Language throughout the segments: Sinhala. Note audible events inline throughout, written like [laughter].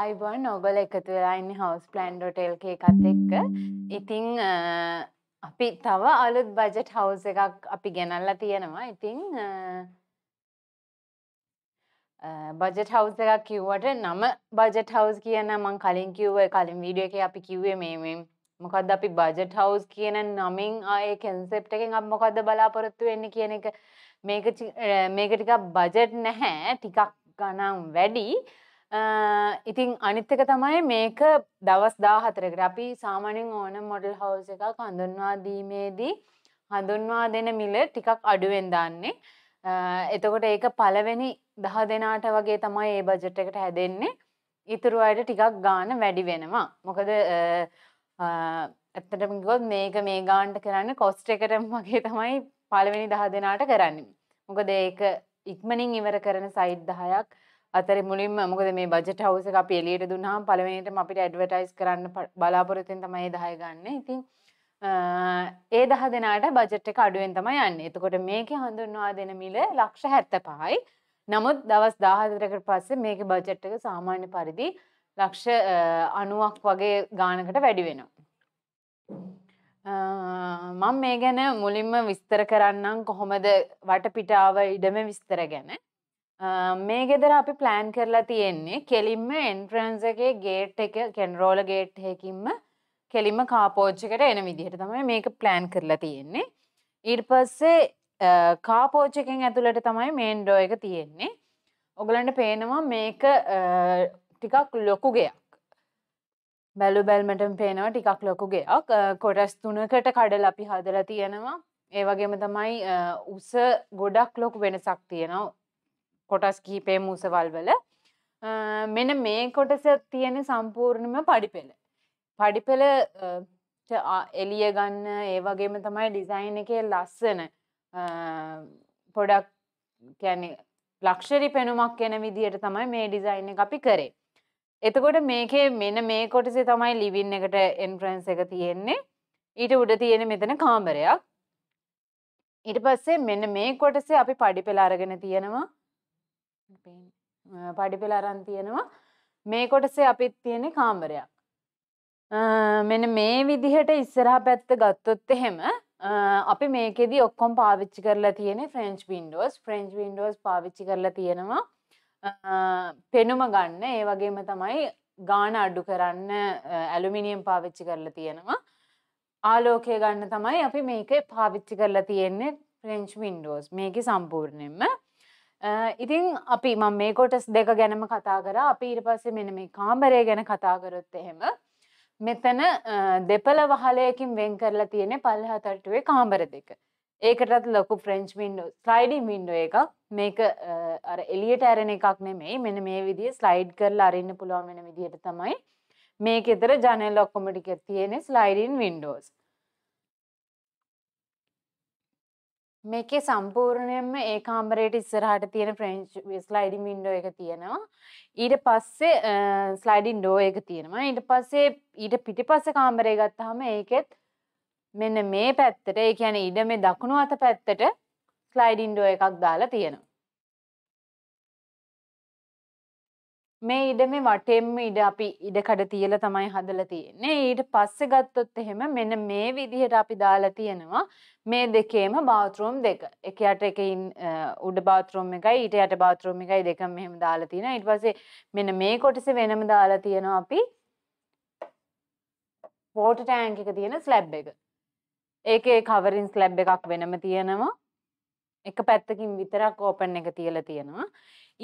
අයිබොන් ඔගොල එකතු වෙලාන්න හවස් ප්ලන්්ඩෝටෙල්ක එකත් එක්ක ඉතිං අපි තව අලුත් බජට් හවස එකක් අපි ගැනල්ලා තියෙනවා ඉතිං බජට හවස එකක් කිව්වට නම බජට හවස් කියන මං කලින් කිව්ව කලින් වීඩිය එක අපි කිව්වේ මේ මොකද අපි බජට හවස් කියන නමින් ආය කෙන්සෙප්ට එකෙන් අප මොකක්ද බලාපොරොත්තු වෙන්න කියන එක මේක ටිකක් බජට් නැහැ ටිකක් ගනම් වැඩි ඉතින් අනිත්තක තමයි මේක දවස් දාහතරකට අපි සාමානෙන් ඕන මොඩල් හවස එකක් හඳුන්වා දීමේදී හඳුන්වා දෙන මිල ටිකක් අඩුවෙන් දාන්නේ. එතකොට ඒක පළවෙනි දහ දෙනාට වගේ තමයි ඒ බජට් එකට හැදෙන්නේ. ඉතුරු අයට ටිකක් ගාන වැඩි වෙනවා. මොකද ඇත්තටම ගොත් මේක මේ ගාන්ට කරන්න කොස්ට එකට වගේ තමයි පළවෙනි දහ දෙනාට කරන්නේ. මොකද ඒක ඉක්මනින් ඉවර කරන සයිට් දහයක් අතර මුලින්ම මොකද මේ බජට් හවුස් එක අපි එළියට දුන්නාම පළවෙනියටම අපිට ඇඩ්වර්ටයිස් කරන්න බලාපොරොත්තුෙන් තමයි 10 ගන්න. ඉතින් ඒ 10 දෙනාට බජට් එක අඩුවෙන් තමයි යන්නේ. එතකොට මේකේ හඳුන්වා දෙන මිල ලක්ෂ 75යි. නමුත් දවස් 14කට පස්සේ මේකේ බජට් එක සාමාන්‍ය පරිදි ලක්ෂ 90ක් වගේ ගානකට වැඩි වෙනවා. මම මේ ගැන මුලින්ම විස්තර කරන්නම් කොහොමද වටපිටාව ඉඩම විස්තර ගැන. මේ ගෙදර අපි ප්ලෑන් කරලා තියෙන්නේ කෙලින්ම එන්ට්‍රන්සගේ ගේට් එක කෙන්රෝල ගේට් හකින්ම කෙලිම කාපෝච්චකට එන විදිහට තමයි මේක ප්ලෑන් කරලා තියෙන්නේ. ඊට පස්සේ කාපෝච්චකෙන් ඇතුළට තමයි මේන් ඩෝ එක තියෙන්නේ. ඔගලන්ට පේනවා මේක ටිකක් ලොකු ගෙයක්. බැලු බැල්මටම පේනවා ටිකක් ලොකු ගෙයක් කොටස් තුනකට කඩ අපි හදලා තියෙනවා. ඒ වගේම තමයි උස ගොඩක් ලොකු වෙනසක් තියෙනවා කොටස් කිහිපේ මූසවල් වල මෙන මේ කොටස තියෙන සම්පූර්ණම පඩිපෙළ. පඩිපෙළ එලිය ගන්න ඒ වගේම තමයි ඩිසයින් එකේ ලස්සන පොඩක් කැනෙ ලක්ෂරි පෙනුමක් එන විදිහට තමයි මේ ඩිසයින් එක අපි කරේ. එතකොට මේකේ මෙන මේ කොටසේ තමයි ලිවින් එකට එන්ට්‍රන්ස් එක තියෙන්නේ. ඊට උඩ තියෙන මෙතන කාමරයක්. ඊට පස්සේ මෙන්න මේ කොටසේ අපි පඩිපෙළ අරගෙන තියෙනවා. පඩිපෙළ අරන් තියෙනවා මේ කොටසේ අපිත් තියෙන කාම්බරයක් මෙන මේ විදිහට ඉස්සරහ පැත්ත ගත්තොත් එහෙම අපි මේකෙදි ඔක්කොම් පාවිච්චි කරලා තියෙන ෆ්‍රෙන්ච් වින්ඩෝස් ෆ්‍රෙන්ච් වින්ඩෝස් පාවිච්චි කරලා තියෙනවා පෙනුම ගන්න ඒ වගේම තමයි ගාන අඩු කරන්න ඇලුමිනියම් පාවිච්චි කරලා තියෙනවා ආලෝකය ගන්න තමයි අපි මේක පාවිච්චි කරලා තියෙන්නේ ෆ්‍රෙන්ච් වින්ඩෝස් මේක සම්පූර්ණයෙන්ම ඉතින් අපි මං මේ කොටස් දෙක ගැනම කතා කර අපි ඊට පස්සේ මෙන මේ කාමරය ගැන කතා කරොත් එහෙම මෙතන දෙපළ වහලයකින් වෙන් කරලා තියෙන පල්හතටුවේ කාමර දෙක. ඒකටත් ලොකු ෆ්‍රෙන්ච් වින්ඩෝ ස්ලයිඩින් වින්ඩෝ එකක් මේක අර එලියට ඇරෙන එකක් නෙමෙයි මෙන මේ විදිහ ස්ලයිඩ් කරලා අරින්න පුළුවන් වෙන විදිහට තමයි මේක එතර ජනල් ඔක්කොම ටික තියෙන ස්ලයිඩින් වින්ඩෝස්. මේකේ සම්පූර්ණයෙන්ම ඒ කාම්බරේට ඉස්සරහට තියෙන ෆ්‍රෙන්ච් ස්ලයිඩින් වින්ඩෝ එක තියෙනවා ඊට පස්සේ ස්ලයිඩින් ඩෝ එක තියෙනවා ඊට පස්සේ ඊට පිටිපස්ස කාම්බරේ ගත්තහම ඒකෙත් මෙන්න මේ පැත්තට ඒ කියන ඉඩ මේ දකුණු අත පැත්තට ස්ලයිඩින් ඩෝ එකක් දාලා තියෙනවා මේ ඉඩ මේ වටෙන්ම ඉඩ අපි ඉඩකඩ තියල තමයි හදල තියෙන්නේ ඊට පස්සෙ ගත්තොත් එහෙම මෙන්න මේ විදිහට අපි දාලා තියෙනවා මේ දෙකේම බාත්රෝම් දෙක එක යට එක උඩ බාත්‍රෝම් එකයි ඊට යට බාත්‍රෝම් එකයි දෙක මෙහෙම දාලා තියෙන ඊට පස්සේ මෙන්න මේ කොටස වෙනම දාලා තියෙනවා අපි වෝට ටෑන්ක් එක තියෙන ස්ලැබ් එක ඒකේ කවරින් ස්ලැබ් එකක් වෙනම තියෙනවා එක පැත්තකින් විතරක් ඕපන් එක තියලා තියෙනවා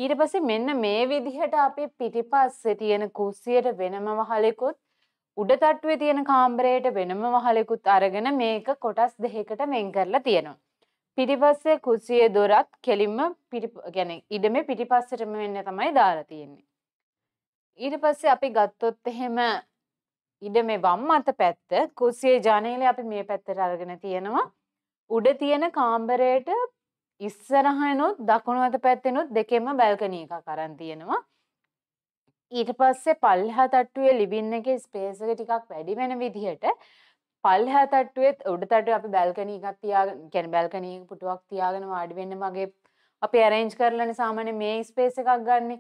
ඊට පස්සේ මෙන්න මේ විදිහට අපේ පිටිපස්සේ තියෙන කුස්සියට වෙනම වහලෙකුත් උඩ තට්ටුවේ තියෙන කාමරයට වෙනම වහලෙකුත් අරගෙන මේක කොටස් දෙකකට වෙන් කරලා තියෙනවා. පිටිපස්සේ කුස්සියේ දොරත් කෙලින්ම يعني ඉඩමේ පිටිපස්සටම වෙන්න තමයි දාලා තියෙන්නේ. ඊට පස්සේ අපි ගත්තොත් එහෙම ඉඩමේ වම් අත පැත්ත කුස්සියේ ජනේලය අපි මේ පැත්තට අරගෙන තියෙනවා. උඩ තියෙන කාම්බරයට ඉස්සරහනුත් දකුණු අත පැත්තෙනුත් දෙකෙම බැල්කනී එකක් අරන් තියෙනවා. ඊට පස්සේ පල්හා තට්ටුවේ ලිබින්න එක ස්පේසක ටිකක් වැඩි වෙන විදිහට පල්හැ තට්ටුවත් උඩතට අපි බැල්කනී එකක් තියාගෙන කැන බැල්කනී පුටුවක් තියාගෙන වාඩිවෙන්න මගේ අපි ඇරෙන්ජ් කරලන සාමන මේ ස්පේස එකක් ගන්න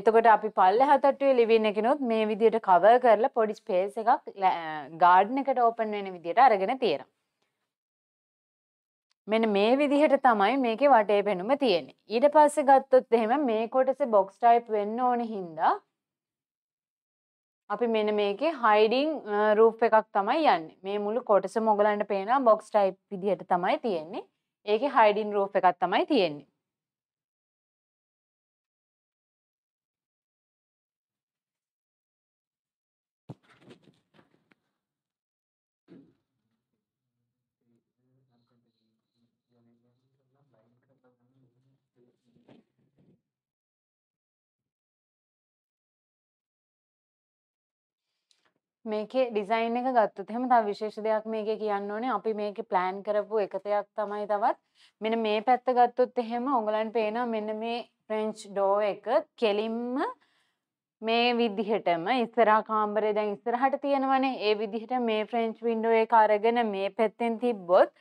එතකොට අපි පල්ල හතටුවේ ලිවින්න එකනොත් මේ විදියට කව කරලා පොඩි ස්පේස එකක් ගාඩ්න එකට ඕපන් වෙන විදියට අරගෙන තියෙනවා මෙන මේ විදිහට තමයි මේකේ වටේ පෙනුම තියෙන්නේ. ඊට පස්සේ ගත්තොත් එහෙම මේ කොටසේ බොක්ස් ටයිප් වෙන්න ඕන හින්දා අපි මෙන්න මේකේ හයිඩින් රූප් එකක් තමයි යන්නේ. මේ මුළු කොටසම ඔයගලන්ට පේනවා බොක්ස් ටයිප් විදිහට තමයි තියෙන්නේ. ඒකේ හයිඩින් රූප් එකක් තමයි තියෙන්නේ. මේකේ ඩිසයින් එක ගත්තොත් එහෙම තව විශේෂ දෙයක් මේකේ කියන්න ඕනේ අපි මේකේ ප්ලෑන් කරපු එක දෙයක් තමයි තවත් මෙන්න මේ පැත්ත ගත්තොත් එහෙම ඔයගලන්ට පේනවා මෙන්න මේ ෆ්‍රෙන්ච් ඩෝ එක කෙලින්ම මේ විදිහටම ඉස්සරහා කාමරේ දැන් ඉස්සරහට තියෙනවනේ ඒ විදිහට මේ ෆ්‍රෙන්ච් වින්ඩෝ එක අරගෙන මේ පැත්තෙන් තිබ්බොත්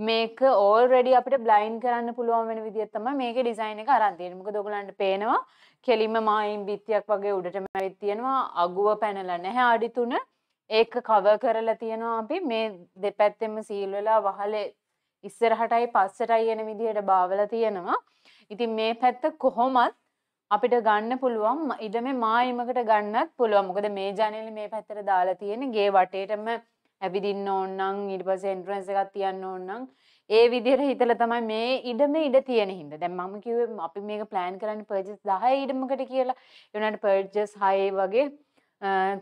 මේක ඕල්රෙඩි අපිට බ්ලයින්් කරන්න පුළුවන් වෙන විදිහට තමයි මේකේ ඩිසයින් එක අරන් තියෙන්නේ. මොකද ඔයගලන්ට පේනවා කෙලින්ම මායිම් බිත්තියක් වගේ උඩටම ඇවිත් තියෙනවා. අගුව පැනලා නැහැ අඩි 3. ඒක කවර් කරලා තියෙනවා අපි මේ දෙපැත්තෙම සීල් වෙලා වහලේ ඉස්සරහටයි පස්සටයි එන විදිහට බාවලා තියෙනවා. ඉතින් මේ පැත්ත කොහොමත් අපිට ගන්න පුළුවන් ඉඩ මේ මායිමකට ගන්නත් පුළුවන්. මොකද මේ ජනේල මේ පැත්තට දාලා තියෙන්නේ ගේ වටේටම ඇවිදින්න ඕන්නම් ඉට පස එන්ට්‍රන්ස එකක් තියන්න ඕන්නම් ඒ විදිර හිතල තමයි මේ ඉඩම ඉඩ තියෙන හිද දැ මම කිව අපි මේක ප්ලෑන් කරන්න පර්ජස් දහ ඉඩමකට කියලා යනට පර්ජස් හයේ වගේ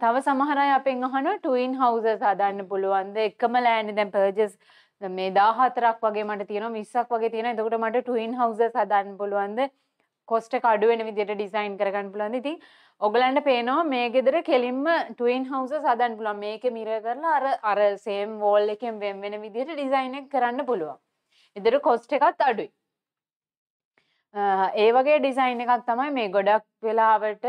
තව සමහරයි අපෙන් අහන ටයින් හවස සාධන්න පුළුවන්ද එක්කම ලෑන දැන් පර්ජස් මේ දාහතරක් වගේ මට තියෙන විස්සක් වගේ තියෙන එතකට මට ටයින් හවස සදන්න පුළුවන්ද කොස්ට කඩුවෙන විදිට ඩිසයින් කරගන්න පුලන් ඉතින් ඔගලන්ට පේනවා මේ ගෙදර කෙලින්ම ටවන් හවස සදන් පුලන් මේක මිර කරලා අර අර සේම් වෝල් එකෙන් වෙන් වෙන විදිට ඩිසයින කරන්න පුළුවන් එදර කොස්ට එකත් අඩුයි ඒ වගේ ඩිසයින් එකක් තමයි මේ ගොඩක් වෙලාවට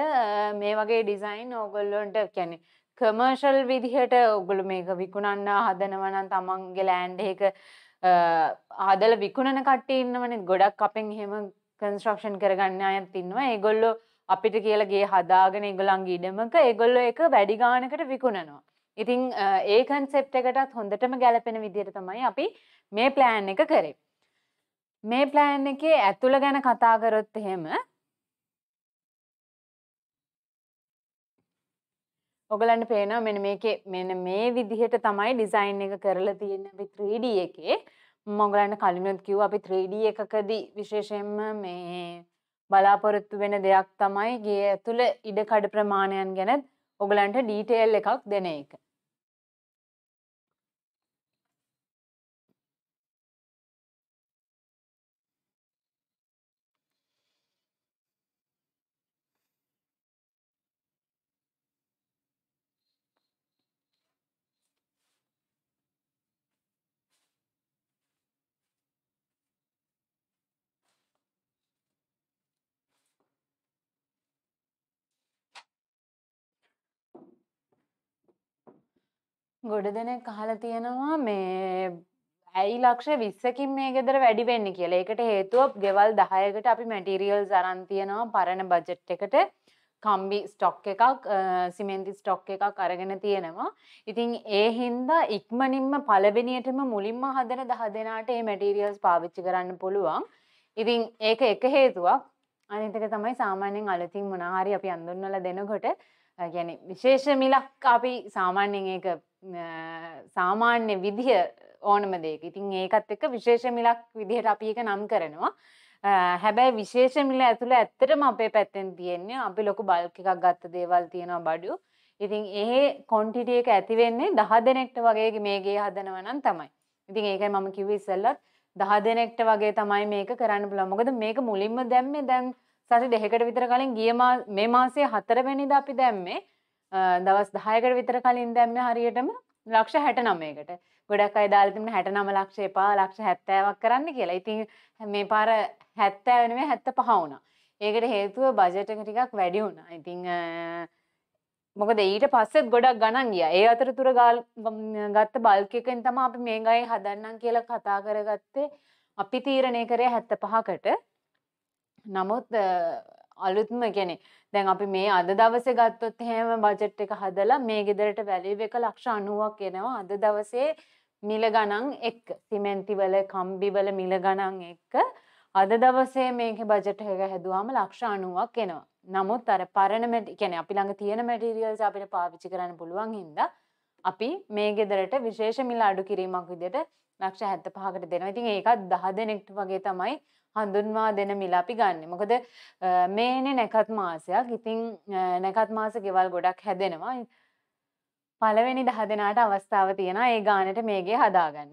මේ වගේ ඩිසයින් ඕගොල්ලොන්ට කැනෙ කමර්ශල් විදිහට ඔගොලු මේක විකුණන්න හදනවනන් තමන්ගේ ලෑන්ඩ එක ආදල විකුණන කට්ටඉන්නවනෙ ගොඩක් අපෙන් හෙම කන්ස්ට්‍රක්ෂන් කරගන්න අයත් ඉන්නවා ඒගොල්ලෝ අපිට කියලගේ හදාගෙන ඒගොලන් ඉඩමක ඒගොල්ලෝ එක වැඩිගානකට විකුණනවා. ඉතිං ඒ කන්සෙප් එකටත් හොඳටම ගැලපෙන විදිර තමයි අපි මේ ප්ලෑන් එක කරේ. මේ ප්ලෑන් එකේ ඇතුළ ගැන කතාගරොත් එහෙම ඔගලන්න පේනවා මෙන මේකේ මෙන මේ විදිහට තමයි ඩිසයින් එක කරලා තියෙන අපි 3D එකේ මංගලන්න කලිනුත් කිව් අපි 3D එකකදී විශේෂයෙන්ම මේ බලාපොරොත්තු වෙන දෙයක් තමයි ගේ ඇතුළ ඉඩකඩ ප්‍රමාණයන් ගැනත් ඔගලන්ට ඩීටේල් එකක් දෙන එක. ගොඩ දෙනෙක් අහලා තියෙනවා මේ ඇයි ලක්ෂ විස්සකින් මේ ගෙදර වැඩි වෙන්න කියලා. ඒකට හේතුව ගෙවල් 10කට අපි මැටීරියල්ස් අරන් තියෙනවා පරණ බජට් එකට. කම්බි ස්ටොක් එකක් සිමෙන්ති ස්ටොක් එකක් අරගෙන තියෙනවා. ඉතින් ඒ හින්දා ඉක්මනින්ම පළවෙනියටම මුලින්ම හදන 10 දෙනාට මේ මැටීරියල්ස් පාවිච්චි කරන්න පුළුවන්. ඉතින් ඒක එක හේතුවක්. අනිත් එක තමයි සාමාන්‍යයෙන් අලුතින් මොනවා හරි අපි අඳුන්වලා දෙනකොට ගැන විශේෂ මිලක් අපි සාමාන්‍යයෙන් ඒක සාමාන්‍ය විදිහ ඕනම දෙයක ඉතින් ඒකත් එක විශේෂ මිලක් විදිහට අපි එක නම් කරනවා හැබැයි විශේෂ මිල ඇතුළ ඇත්තටම අපේ පැත්තෙන් තියෙන්නේ අපි ලොකු බල්ක එකක් ගත්ත දේවල් තියෙනවා බඩු ඉතින් ඒ කොන්ටිටිය එක ඇති වෙන්නේ දහ දෙනෙක්ට වගේ මේගේ හදනවා නම් තමයි ඉතින් ඒකයි මම කිව්වේ ඉස්සෙල්ලත් දහ දෙනෙක්ට වගේ තමයි මේක කරන්න පුළුවන් මොකද මේක මුලින්ම දැම්මේ දැන් සති දෙකකට විතර කලින් ගිය මේ මාසයේ 4 වෙනිදා අපි දැම්මේ දවස් 10කට විතර කලින් දැම්මේ හරියටම ලක්ෂ 69කට. ගොඩක් අය දාලා තිබුණේ 69 ලක්ෂ එපා ලක්ෂ 70ක් කරන්න කියලා. ඉතින් මේ පාර 70 වෙනුවේ 75 වුණා. ඒකට හේතුව බජට් එක ටිකක් වැඩි වුණා. ඉතින් මොකද ඊට පස්සෙත් ගොඩක් ගණන් ගියා. ඒ අතරතුර ගත්ත බල්ක් එකෙන් තමයි අපි මේ ගයි හදන්නම් කියලා කතා කරගත්තේ. අපි තීරණය කරේ 75කට. නමුත් අලුත්ම ගැනෙ දැන් අපි මේ අද දවස ගත්තොත් හෙම බජට් එක හදලා මේ ගෙදරට වැලිව එක ලක්ෂ අනුවක් එනවා අද දවසේ මිල ගණන් එක් සිමෙන්තිවල කම්බිවල මිල ගණන් එක්ක අද දවසේ මේක බජට් එක හැදුවාම ලක්ෂ අනුවක් එනවා නමුත් අර පරණ මැටි කියන්නේ අපි ළඟ තියෙන මැටීරියල්ස් අපිට පාවිච්චි කරන්න පුළුවන් හින්දා අපි මේ ගෙදරට විශේෂ මිල අඩු කිරීමක් විදිහට ලක්ෂ 75කට දෙනවා. ඉතින් ඒකත් 10 දෙනෙක්ට වගේ තමයි හඳුන්වා දෙන මිල අපි ගන්න. මොකද මේනේ නැකත් මාසයක් ඉතිං නැකත් මාස ගෙවල් ගොඩක් හැදෙනවා පළවෙනි දහ දෙනාට අවස්ථාව තියෙන ඒ ගානට මේගේ හදාගන්න.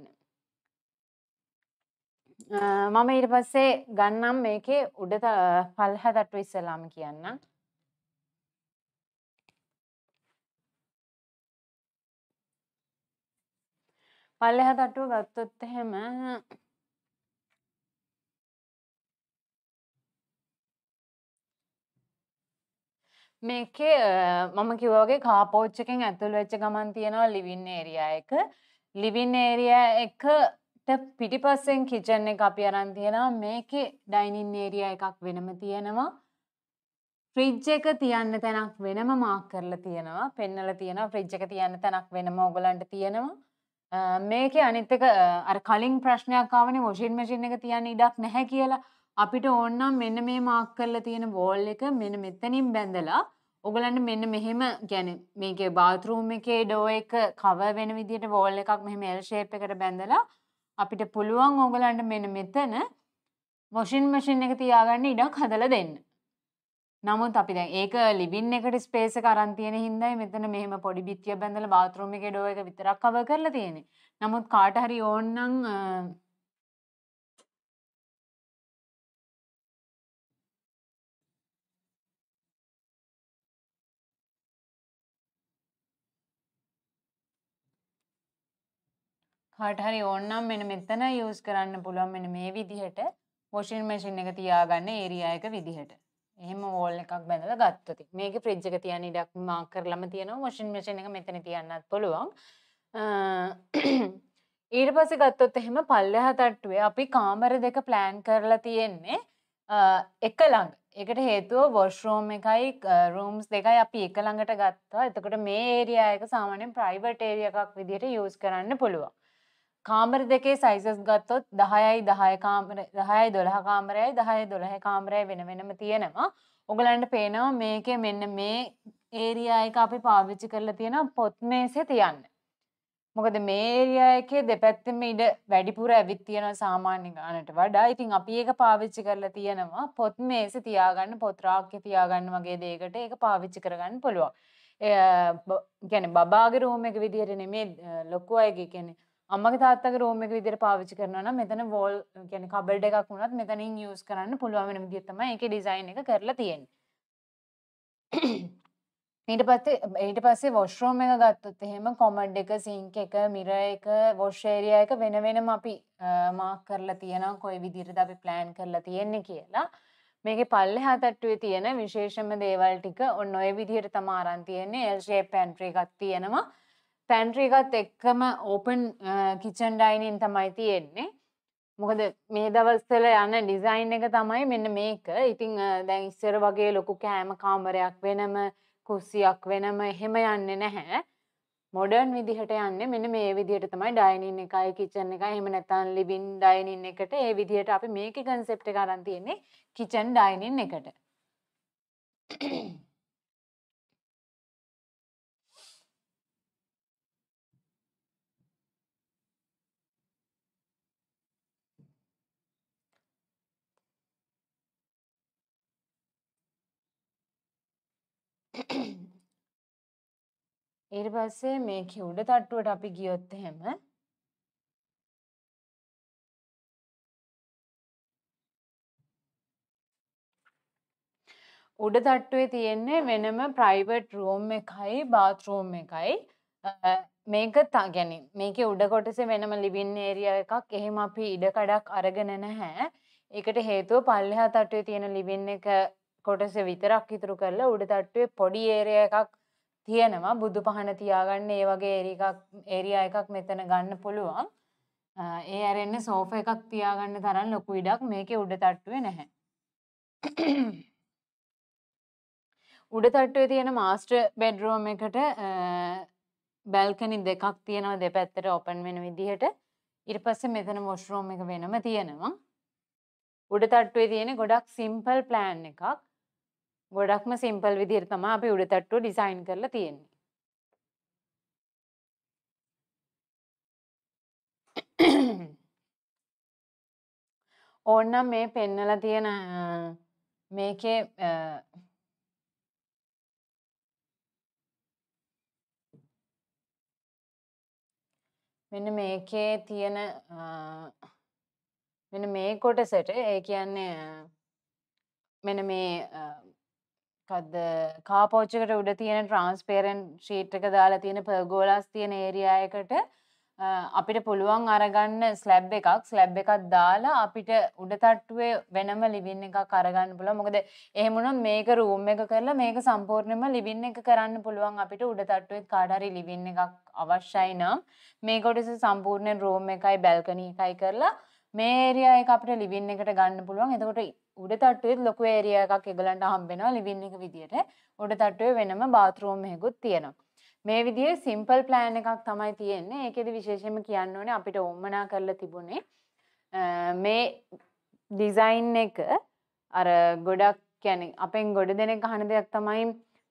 මම ඉට පස්සේ ගන්නම් මේකේ උඩ පල්හ තට්ටු ඉස්සලාම කියන්න. පල්ලෙහ තට්ටුව ගත්තොත් එහෙම මේකේ මම කිවෝගේ කාපෝච්චකින් ඇතුළ වෙච්ච ගමන් තියෙනවා ලිවින් ඒරියා එක ලිවින් ඒරියා එකට පිටිපස්සෙන් කිචන් එක අපි අරන් තියෙනවා මේකේ ඩයිනින් ඒරියා එකක් වෙනම තියෙනවා ෆ්‍රිජ් එක තියන්න තැනක් වෙනම මාක් කරලා තියෙනවා පෙන්නල තියෙනවා ෆ්‍රිජ් එක තියන්න තැනක් වෙනම ඕගලන්ට තියෙනවා මේකේ අනිත් එක අර කලින් ප්‍රශ්නයක් ආවනේ වොෂින් මැෂින් එක තියන්න ඉඩක් නැහැ කියලා අපිට ඕන්නම් මෙන්න මේ මාක් කරලා තියෙන වෝල් එක මෙන්න මෙතනින් බැඳලා ඔගලන්ට මෙන්න මෙහෙම ගැන මේක බාතරූම් එකේ ඩෝ එක කව වෙන විදිට වෝල් එකක් මෙහම එල් ශේප් එකට බැඳලා අපිට පුළුවන් ඕගලන්ට මෙන මෙතන මොෂින් මෂින් එක තියාගන්න ඉඩක් හදල දෙන්න. නමුත් අපි දැන් ඒක ලිබින් එකට ස්පේස කරන්තියන හින්දයි මෙතන මෙහම පොඩි බිත්තිය බැඳල බාතරූම් එක ඩෝ එක විතරක් කව කරලා තියෙනෙ. නමුත් කාටහරි ඕන්නං හටහරි ඕන්නම් මෙන මෙතන යස් කරන්න පුළුවන් මෙන මේ විදිහට වොෂන් මැසින් එක තියාගන්න ඒරියායක විදිහට එහෙම ඕල් එකක් බැඳල ගත්තති මේක ප්‍රජ්ජක තියන ඉඩක් මා කරලම තියන වොෂන් මශන එක මෙතන තියන්නත් පුළුවන් ඊට පස ගත්තොත් එහෙම පල්ලහ තට්ටුවේ අපි කාමර දෙක ප්ලෑන් කරලා තියෙන්නේ එක ළඟ එකට හේතුව වොෂ්රෝම් එකයි රූම්ස් දෙකයි අපි එක ළඟට ගත්තා එතකොට මේ ඒරියායක සාමානෙන් ප්‍රයිවට් ඒරියකක් විදිහට යස් කරන්න පුළුවන් කාමර දෙකේ සයිසස් ගත්තොත් දහයයි දහය කාමර දහයයි දොළහ කාමරයයි දහය දොළහ කාමරය වෙන වෙනම තියෙනවා ඔගලන්ට පේනවා මේකේ මෙන්න මේ ඒරියා එක අපි පාවිච්චි කරලා තියෙන පොත් මේසේ තියන්න. මොකද මේ ඒරියා එකේ දෙපැත්තෙම ඉඩ වැඩිපුර ඇවිත් තියෙනවා සාමාන්‍ය ගානට වඩා. ඉතින් අපි ඒක පාවිච්චි කරලා තියෙනවා පොත් මේසේ තියාගන්න පොත් රාක්කේ තියාගන්න වගේ දෙයකට ඒක පාවිච්චි කරගන්න පුළුවන්. ඒ කියන්නේ බබාගේ රූම් එක විදිහට නෙමෙයි ලොකු අයගේ කියන්නේ අම්මගේ තාත්තගේ රෝම් එක විදිහට පාවිච්චි කරනවා නම් මෙතන වෝල් කියන්නේ කබල් එකක් වුණත් මෙතනින් යූස් කරන්න පුළුවන් වෙන විදිහ තමයි ඒකේ ඩිසයින් එක කරලා තියෙන්නේ. ඊට පස්සේ ඊට පස්සේ වොෂ්රූම් එක ගත්තොත් එහෙම කොමඩ් එක සිංක් එක මිර එක වොෂ් ඒරියා එක වෙන වෙනම අපි මාක් කරලා තියෙනවා කොයි විදිහටද අපි ප්ලෑන් කරලා තියෙන්නේ කියලා. මේකේ පල්ලෙහා තට්ටුවේ තියෙන විශේෂම දේවල් ටික ඔන්න ඔය විදිහට තමයි අරන් තියෙන්නේ L shape pantry එකක් තියෙනවා. පැන්ට්‍රීකත් එක්කම ඕපන් කිචන් ඩයිනෙන් තමයි තියෙන්නේ මොකද මේ දවස්සල යන ඩිසයින් එක තමයි මෙන්න මේක ඉතිං දැන් ඉස්සර වගේ ලොකු කෑම කාමරයක් වෙනම කුස්සියක් වෙනම එහෙම යන්න නැහැ මොඩර්න් විදිහට යන්න මෙන්න මේ විදිහට තමයි ඩයිනින් එකයි කිචන් එක එහෙම නැතන් ලිබින් ඩයිනින් එකට ඒ විදිහට අපි මේක කන්සෙප්ට කරන් තියෙන්නේ කිචන් ඩයිනින් එකට ඊට පස්සේ මේකේ උඩ තට්ටුවට අපි ගියොත් එහෙම උඩ තට්ටුවේ තියෙන්නේ වෙනම ප්‍රයිවට් රූම් එකයි බාත් රූම් එකයි මේක ගැන මේක උඩ කොටස වෙනම ලිවින් ඒරිය එකක් එහෙම අපි ඉඩකඩක් අරගෙන නැහැ ඒකට හේතුව පල්ලෙහා තට්ටුවේ තියෙන ලිවින් එක කොටස විතරක් ඉතුරු කරලා උඩ තට්ටුවේ පොඩි ඒරියා එකක් තියෙනවා බුදු පහන තියාගන්න ඒ වගේ ඒරියක් ඒරියා එකක් මෙතන ගන්න පුළුවන්. ඒ ඇරෙන්නේ සෝෆා එකක් තියාගන්න තරම් ලොකු ඉඩක් මේකේ උඩ තට්ටුවේ නැහැ. [clears throat] උඩ තට්ටුවේ තියෙන මාස්ටර් බෙඩ්රූම් එකට බැල්කනි දෙකක් තියෙනවා දෙපැත්තට ඕපන් වෙන විදිහට. ඊට පස්සේ මෙතන වොෂ්රූම් එක වෙනම තියෙනවා. උඩ තට්ටුවේ තියෙන ගොඩක් සිම්පල් ප්ලෑන් එකක් ගොඩක්ම සිම්පල් විදිහට තමයි අපි උඩ තට්ටුව ඩිසයින් කරලා තියෙන්නේ. ඕන්නම් මේ පෙන්නලා තියෙන මේකේ මෙන්න මේකේ තියෙන මෙන්න මේ කොටසට ඒ කියන්නේ මෙන මේ කද කාපෝච්චකට උඩ තියෙන ට්‍රන්ස්පේරෙන්් ශීට්ටක දාලා තියෙන පර්ගෝලස් තියෙන ඒරියායකට අපිට පුළුවන් අරගන්න ස්ලැබ් එකක් ස්ලැබ් එකක් දාලා අපිට උඩ තට්ටුවේ වෙනම ලිබින් එකක් අරගන්න පුළ මොකද එහෙමුණම් මේක රූම් එක කරලා මේක සම්පූර්ණයම ලිබින් එක කරන්න පුළුවන් අපිට උඩ තට්ටුවත් කාඩරි ලිබින් එකක් අවශ්‍යයි නම් මේකොටස සම්පූර්ණය රෝම් එකයි බැල්කනී එකයි කරලා මේරියා එක අපට ලිබින් එකට ගන්න පුළුවන් එතකොට උඩ තට්ටුවත් ලොකු ඒරිය එකක් එගලන්ට හම්බෙන ලිවින්නික විදිට උඩ තට්ටුව වෙනම බාතරූම් හෙකුත් තියෙනවා. මේ විදිේ සිම්පල් ප්ලෑන් එකක් තමයි තියෙන්නේ ඒකෙද විශේෂම කියන්න ඕනේ අපිට ඔම්මනා කරලා තිබුණේ මේ ඩිසයින් එක අර ගොඩක් කැනෙ අපෙන් ගොඩ දෙනෙක් අහන දෙයක් තමයි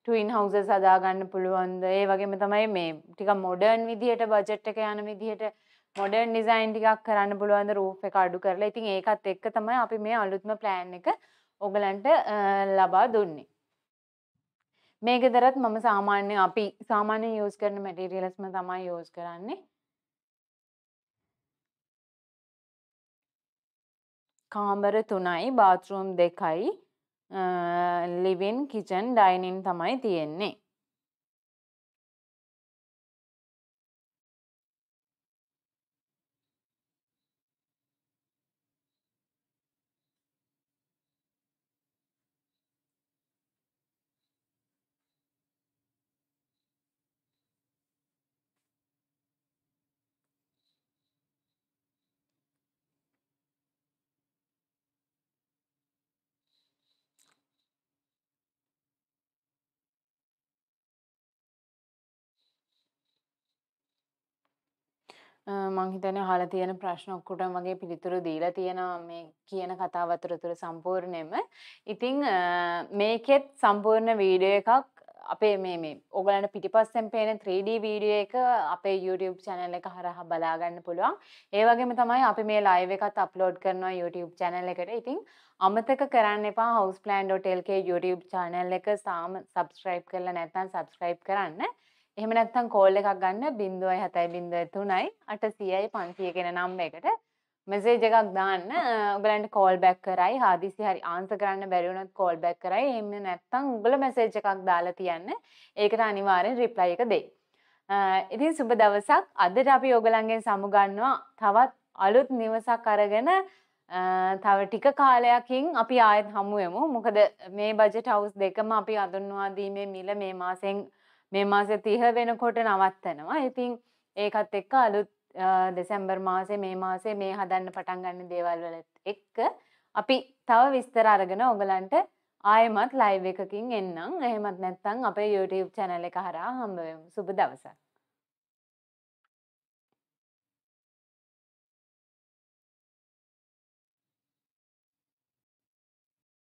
ටයින් හවස සදාගන්න පුළුවන්ද ඒ වගේම තමයි මේ ටික මොඩර්න් විදිහට බජට් එක යන විදිහට මොඩර්න් ඩිසයින් ටිකක් කරන්න පුළුවන්ද රූප් එක අඩු කරලා ඉතින් ඒකත් එක්ක තමයි අපි මේ අලුත්ම ප්ලෑන් එක ඔගලන්ට ලබා දුන්නේ මේ ගෙදරත් මම සාමාන්‍ය අපි සාමාන්‍ය යූස් කරන මැටීරියල්ස්ම තමයි යූස් කරන්නේ කාමර තුනයි බාත්රූම් දෙකයි ලිවින් කිචන් ඩයිනින් තමයි තියෙන්නේ මං හිතන්නේ අහලා තියෙන ප්‍රශ්න ඔක්කොටම වගේ පිළිතුරු දීලා තියෙනවා මේ කියන කතාව අතරතුර සම්පූර්ණයෙන්ම. ඉතින් මේකෙත් සම්පූර්ණ වීඩියෝ එකක් අපේ මේ මේ ඔයගලන්ට පිටිපස්සෙන් පේන 3D වීඩියෝ එක අපේ YouTube channel එක හරහා බලා ගන්න පුළුවන්. ඒ වගේම තමයි අපි මේ live එකත් upload කරනවා YouTube channel එකට. ඉතින් අමතක කරන්න එපා houseplan.lk YouTube channel එක සාම subscribe කරලා නැත්නම් subscribe කරන්න. එහෙම නැත්නම් කෝල් එකක් ගන්න 0.73යි 800යි 500 කියන නම්බරයකට මෙසේජ් එකක් දාන්න ඔයගලන්ට කෝල් බෑක් කරයි හදිසි හරි ආන්සර් කරන්න බැරි වුණොත් කෝල් බෑක් කරයි එහෙම නැත්නම් ඔයගල මෙසේජ් එකක් දාලා තියන්න ඒකට අනිවාර්යෙන් රිප්ලයි එක දෙයි ඉතින් සුබ දවසක් අදට අපි ඔගලන්ගෙන් සමුගන්නවා තවත් අලුත් නිවසක් අරගෙන තව ටික කාලයකින් අපි ආයෙත් හමුුවමු මොකද මේ බජට හවුස් දෙකම අපි අඳුන්වාදීමේ මිල මේ මාසෙන් මේ මාස තිහ වෙනකොට නවත්තනවා ඉතිං ඒකත් එක්ක අලුත් දෙසැම්බර් මාසේ මේ මාසේ මේ හදන්න පටන් ගන්න දේවල් වලත් එක්ක අපි තව විස්තර අරගෙන ඔගලන්ට ආයමත් ලයිව් එකකින් එන්නම් එහෙමත් නැත්තං අපේ YouTube චැනල එක හරා හම්බවමු සුබ දවසක්